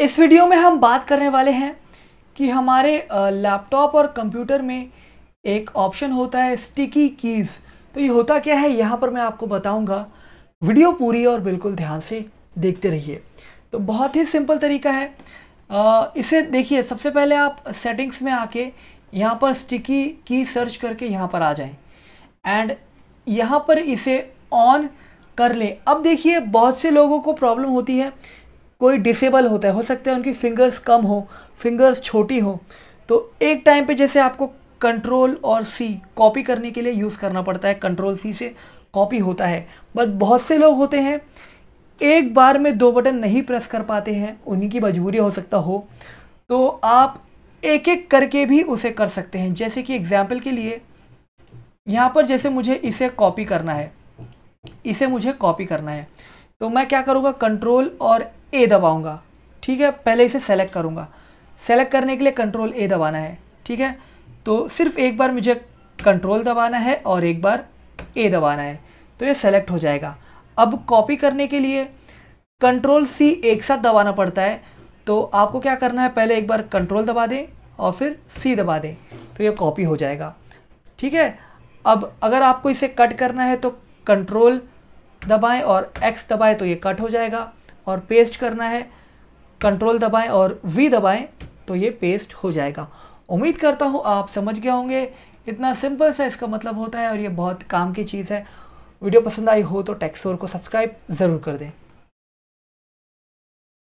इस वीडियो में हम बात करने वाले हैं कि हमारे लैपटॉप और कंप्यूटर में एक ऑप्शन होता है स्टिकी कीज़ तो ये होता क्या है यहाँ पर मैं आपको बताऊंगा वीडियो पूरी और बिल्कुल ध्यान से देखते रहिए तो बहुत ही सिंपल तरीका है आ, इसे देखिए सबसे पहले आप सेटिंग्स में आके यहाँ पर स्टिकी की सर्च करके यहाँ पर आ जाएं एंड यहाँ पर इसे ऑन कर लें अब देखिए बहुत से लोगों को प्रॉब्लम होती है कोई डिसेबल होता है हो सकता है उनकी फिंगर्स कम हो फिंगर्स छोटी हो तो एक टाइम पे जैसे आपको कंट्रोल और सी कॉपी करने के लिए यूज़ करना पड़ता है कंट्रोल सी से कॉपी होता है बट बहुत से लोग होते हैं एक बार में दो बटन नहीं प्रेस कर पाते हैं उन्हीं की मजबूरी हो सकता हो तो आप एक एक करके भी उसे कर सकते हैं जैसे कि एग्जाम्पल के लिए यहाँ पर जैसे मुझे इसे कॉपी करना है इसे मुझे कॉपी करना है तो मैं क्या करूँगा कंट्रोल और ए दबाऊंगा ठीक है पहले इसे सेलेक्ट करूंगा सेलेक्ट करने के लिए कंट्रोल ए दबाना है ठीक है तो सिर्फ एक बार मुझे कंट्रोल दबाना है और एक बार ए दबाना है तो ये सेलेक्ट हो जाएगा अब कॉपी करने के लिए कंट्रोल सी एक साथ दबाना पड़ता है तो आपको क्या करना है पहले एक बार कंट्रोल दबा दें और फिर सी दबा दें तो ये कॉपी हो जाएगा ठीक है अब अगर आपको इसे कट करना है तो कंट्रोल दबाएं और एक्स दबाएं तो ये कट हो जाएगा और पेस्ट करना है कंट्रोल दबाएं और वी दबाएं तो ये पेस्ट हो जाएगा उम्मीद करता हूँ आप समझ गए होंगे इतना सिंपल सा इसका मतलब होता है और ये बहुत काम की चीज़ है वीडियो पसंद आई हो तो टेक्सोर को सब्सक्राइब ज़रूर कर दें